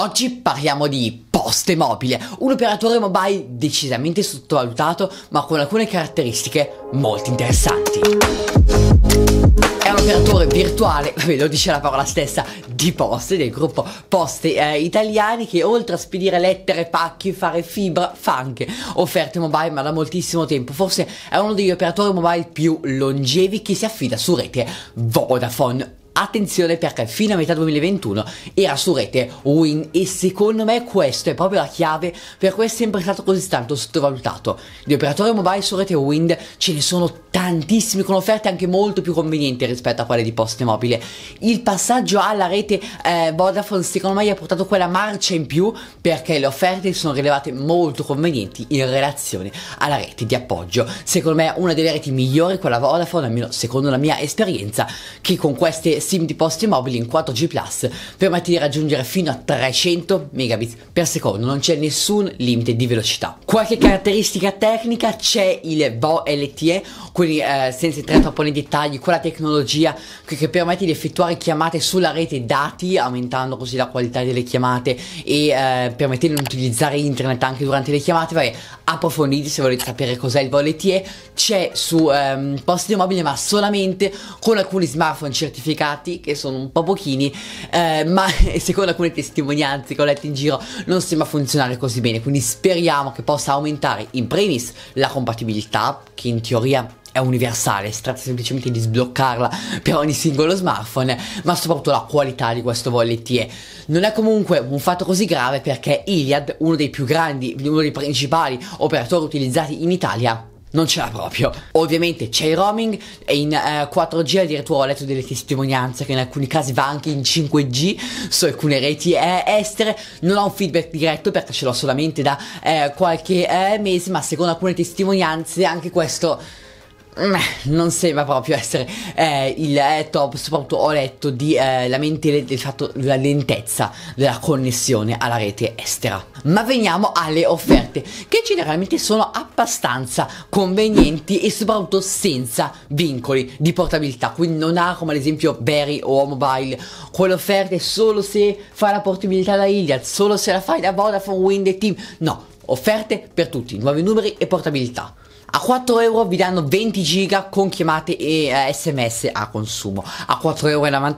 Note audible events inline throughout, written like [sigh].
Oggi parliamo di Poste Mobile, un operatore mobile decisamente sottovalutato ma con alcune caratteristiche molto interessanti. È un operatore virtuale, [laughs] ve lo dice la parola stessa, di poste, del gruppo Poste eh, Italiani che oltre a spedire lettere, pacchi, fare fibra, fa anche offerte mobile ma da moltissimo tempo. Forse è uno degli operatori mobile più longevi che si affida su rete Vodafone Attenzione perché fino a metà 2021 era su rete Win e secondo me questa è proprio la chiave per cui è sempre stato così tanto sottovalutato. Di operatori mobile su rete Win ce ne sono tantissimi con offerte anche molto più convenienti rispetto a quelle di Poste Mobile. Il passaggio alla rete eh, Vodafone secondo me gli ha portato quella marcia in più perché le offerte sono rilevate molto convenienti in relazione alla rete di appoggio. Secondo me una delle reti migliori quella Vodafone, almeno secondo la mia esperienza, che con queste SIM di posti mobili in 4G Plus permette di raggiungere fino a 300 megabit per secondo, non c'è nessun limite di velocità. Qualche caratteristica tecnica c'è il VO LTE, quindi eh, senza entrare troppo nei dettagli, quella tecnologia che, che, permette di effettuare chiamate sulla rete dati, aumentando così la qualità delle chiamate e eh, permettendo di utilizzare internet anche durante le chiamate. Vabbè, approfonditi se volete sapere cos'è il VO LTE, c'è su ehm, posti mobili ma solamente con alcuni smartphone certificati impiegati, che sono un po' pochini, eh, ma [laughs] secondo alcune testimonianze che ho letto in giro non sembra funzionare così bene, quindi speriamo che possa aumentare in primis la compatibilità, che in teoria è universale, si tratta semplicemente di sbloccarla per ogni singolo smartphone, ma soprattutto la qualità di questo wallet Non è comunque un fatto così grave perché Iliad, uno dei più grandi, uno dei principali operatori utilizzati in Italia, non ce l'ha proprio. Ovviamente c'è il roaming e in eh, 4G addirittura ho letto delle testimonianze che in alcuni casi va anche in 5G su alcune reti eh, estere. Non ho un feedback diretto perché ce l'ho solamente da eh, qualche eh, mese, ma secondo alcune testimonianze anche questo non sembra proprio essere eh, il eh, top, soprattutto ho letto di eh, lamentele del fatto della lentezza della connessione alla rete estera. Ma veniamo alle offerte, che generalmente sono abbastanza convenienti e soprattutto senza vincoli di portabilità, quindi non ha come ad esempio Berry o Mobile quelle offerte solo se fai la portabilità da Iliad, solo se la fai da Vodafone, Wind e Team, no, offerte per tutti, nuovi numeri e portabilità. A 4 euro vi danno 20 giga con chiamate e eh, sms a consumo. A 4,99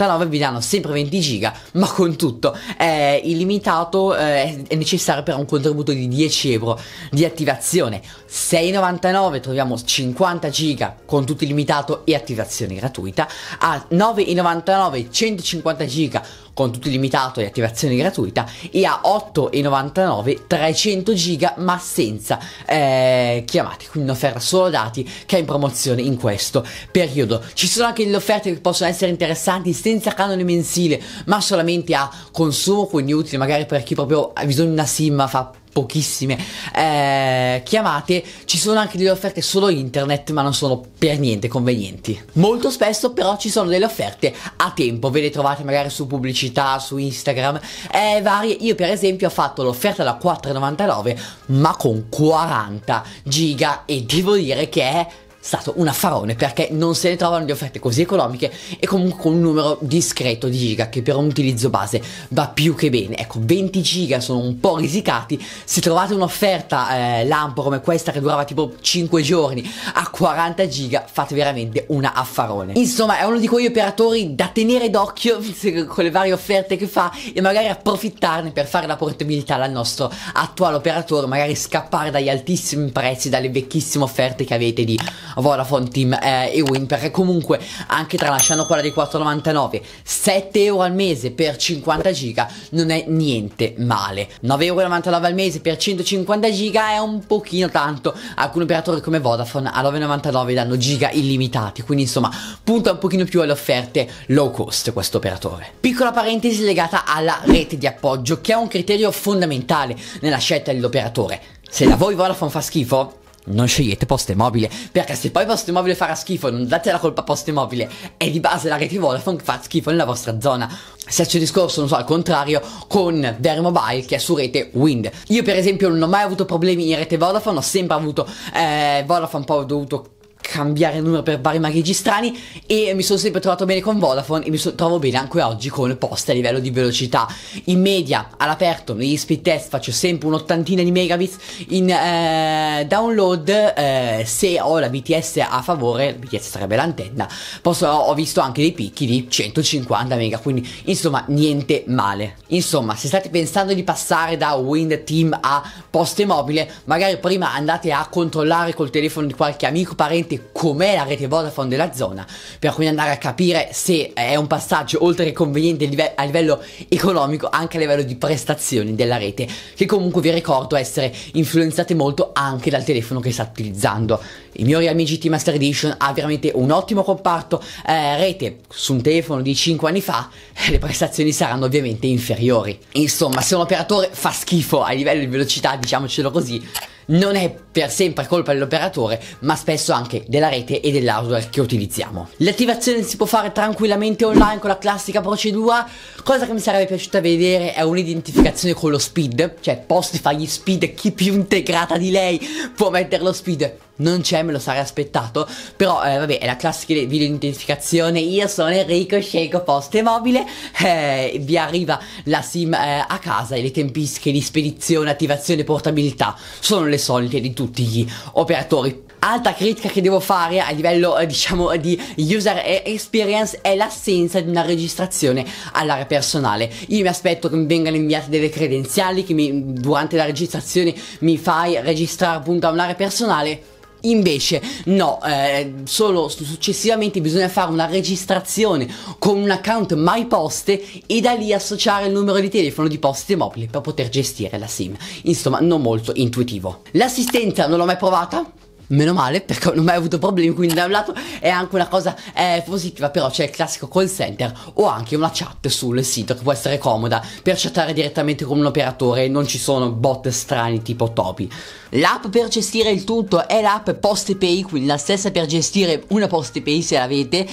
euro vi danno sempre 20 giga, ma con tutto. È illimitato, eh, è necessario per un contributo di 10 euro di attivazione. 6,99 troviamo 50 giga con tutto illimitato e attivazione gratuita. A 9,99 150 giga con tutto limitato e attivazione gratuita e a 8,99 300 giga ma senza eh, chiamate quindi un'offerta solo dati che è in promozione in questo periodo ci sono anche delle offerte che possono essere interessanti senza canone mensile ma solamente a consumo quindi utili magari per chi proprio ha bisogno di una sim ma fa pochissime eh, chiamate, ci sono anche delle offerte solo internet, ma non sono per niente convenienti. Molto spesso però ci sono delle offerte a tempo, ve le trovate magari su pubblicità, su Instagram, eh, varie. Io per esempio ho fatto l'offerta da 4,99, ma con 40 giga e devo dire che è stato un affarone perché non se ne trovano di offerte così economiche e comunque un numero discreto di giga che per un utilizzo base va più che bene. Ecco, 20 giga sono un po' risicati, se trovate un'offerta eh, lampo come questa che durava tipo 5 giorni a 40 giga fate veramente un affarone. Insomma è uno di quegli operatori da tenere d'occhio [laughs] con le varie offerte che fa e magari approfittarne per fare la portabilità al nostro attuale operatore, magari scappare dagli altissimi prezzi, dalle vecchissime offerte che avete di Vodafone Team eh, e Win perché comunque anche tralasciando quella di 4,99 7 euro al mese per 50 giga non è niente male 9,99 euro al mese per 150 giga è un pochino tanto alcuni operatori come Vodafone a 9,99 danno giga illimitati quindi insomma punta un pochino più alle offerte low cost questo operatore piccola parentesi legata alla rete di appoggio che è un criterio fondamentale nella scelta dell'operatore se da voi Vodafone fa schifo non scegliete poste mobile perché se poi poste mobile farà schifo non date la colpa a mobile è di base la rete Vodafone fa schifo nella vostra zona se c'è discorso non so al contrario con Vermobile che è su rete Wind io per esempio non ho mai avuto problemi in rete Vodafone ho sempre avuto eh, Vodafone poi ho dovuto cambiare numero per vari magheggi strani e mi sono sempre trovato bene con Vodafone e mi so, trovo bene anche oggi con Poste a livello di velocità. In media all'aperto negli speed test faccio sempre un'ottantina di megabits in eh, download eh, se ho la BTS a favore, la BTS sarebbe l'antenna, posso, ho visto anche dei picchi di 150 mega, quindi insomma niente male. Insomma, se state pensando di passare da Wind Team a Poste Mobile, magari prima andate a controllare col telefono di qualche amico, parente, com'è la rete Vodafone della zona, per quindi andare a capire se è un passaggio oltre che conveniente a livello economico, anche a livello di prestazioni della rete, che comunque vi ricordo essere influenzate molto anche dal telefono che sta utilizzando. I miei amici Team Master Edition ha veramente un ottimo comparto eh, rete su un telefono di 5 anni fa, eh, le prestazioni saranno ovviamente inferiori. Insomma, se un operatore fa schifo a livello di velocità, diciamocelo così, non è per sempre colpa dell'operatore, ma spesso anche della rete e dell'hardware che utilizziamo. L'attivazione si può fare tranquillamente online con la classica procedura, cosa che mi sarebbe piaciuta vedere è un'identificazione con lo speed, cioè posti fagli speed, chi più integrata di lei può mettere lo speed non c'è, me lo sarei aspettato. Però, eh, vabbè, è la classica video identificazione. Io sono Enrico, scelgo poste mobile. Eh, vi arriva la SIM eh, a casa e le tempistiche di spedizione, attivazione e portabilità sono le solite di tutti tutti gli operatori Altra critica che devo fare a livello eh, diciamo di user experience è l'assenza di una registrazione all'area personale. Io mi aspetto che mi vengano inviate delle credenziali che mi, durante la registrazione mi fai registrare appunto a un'area personale Invece no, eh, solo successivamente bisogna fare una registrazione con un account MyPoste e da lì associare il numero di telefono di poste mobili per poter gestire la SIM. Insomma, non molto intuitivo. L'assistenza non l'ho mai provata, Meno male perché non ho mai avuto problemi, quindi da un lato è anche una cosa eh, positiva, però c'è il classico call center o anche una chat sul sito che può essere comoda per chattare direttamente con un operatore e non ci sono bot strani tipo topi. L'app per gestire il tutto è l'app PostePay, quindi la stessa per gestire una PostePay se l'avete,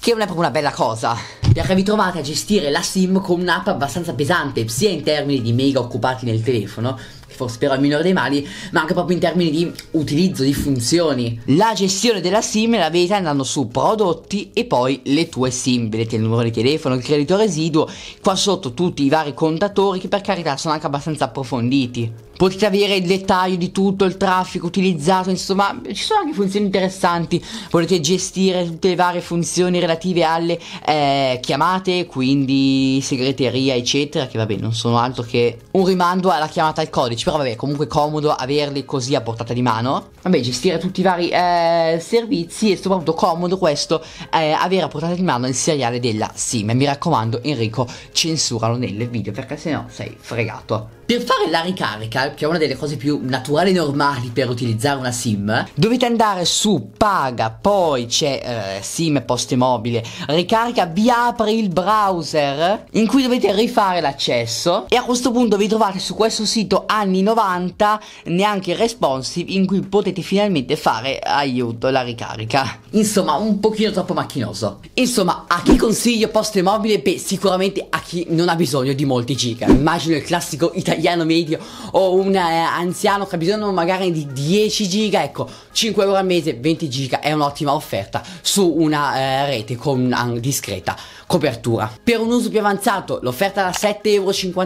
che non è proprio una bella cosa perché vi trovate a gestire la SIM con un'app abbastanza pesante, sia in termini di mega occupati nel telefono, forse però è il minore dei mali, ma anche proprio in termini di utilizzo, di funzioni. La gestione della SIM la verità andando su prodotti e poi le tue SIM, vedete il numero di telefono, il credito residuo, qua sotto tutti i vari contatori che per carità sono anche abbastanza approfonditi potete avere il dettaglio di tutto il traffico utilizzato, insomma ci sono anche funzioni interessanti, potete gestire tutte le varie funzioni relative alle eh, chiamate, quindi segreteria eccetera, che vabbè non sono altro che un rimando alla chiamata al codice, però vabbè comunque comodo averli così a portata di mano, vabbè gestire tutti i vari eh, servizi e soprattutto comodo questo eh, avere a portata di mano il seriale della SIM, e mi raccomando Enrico censuralo nel video perché se no sei fregato. Per fare la ricarica, che è una delle cose più naturali e normali per utilizzare una SIM, dovete andare su paga, poi c'è eh, SIM poste mobile, ricarica, vi apre il browser in cui dovete rifare l'accesso e a questo punto vi trovate su questo sito anni 90, neanche responsive, in cui potete finalmente fare aiuto la ricarica. Insomma, un pochino troppo macchinoso. Insomma, a chi consiglio poste mobile? Beh, sicuramente a chi non ha bisogno di molti giga. Immagino il classico italiano italiano medio o un eh, anziano che ha bisogno magari di 10 giga, ecco, 5 euro al mese, 20 giga è un'ottima offerta su una eh, rete con una discreta copertura. Per un uso più avanzato l'offerta da 7,50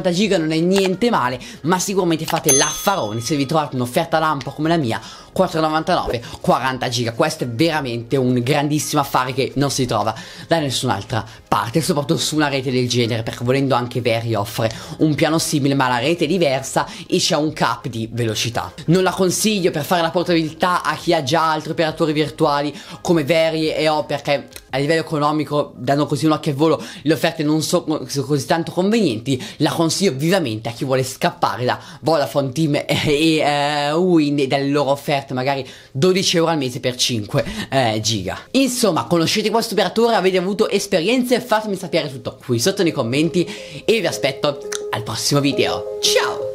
euro giga non è niente male, ma sicuramente fate l'affarone se vi trovate un'offerta lampo come la mia 4,99 40 giga questo è veramente un grandissimo affare che non si trova da nessun'altra parte soprattutto su una rete del genere perché volendo anche Veri offre un piano simile ma la rete è diversa e c'è un cap di velocità non la consiglio per fare la portabilità a chi ha già altri operatori virtuali come Veri e O perché a livello economico danno così un occhio al volo le offerte non sono così tanto convenienti la consiglio vivamente a chi vuole scappare da Vodafone Team e, e uh, eh, Win e dalle loro offerte offerte magari 12 euro al mese per 5 eh, giga. Insomma, conoscete questo operatore? Avete avuto esperienze? Fatemi sapere tutto qui sotto nei commenti e vi aspetto al prossimo video. Ciao!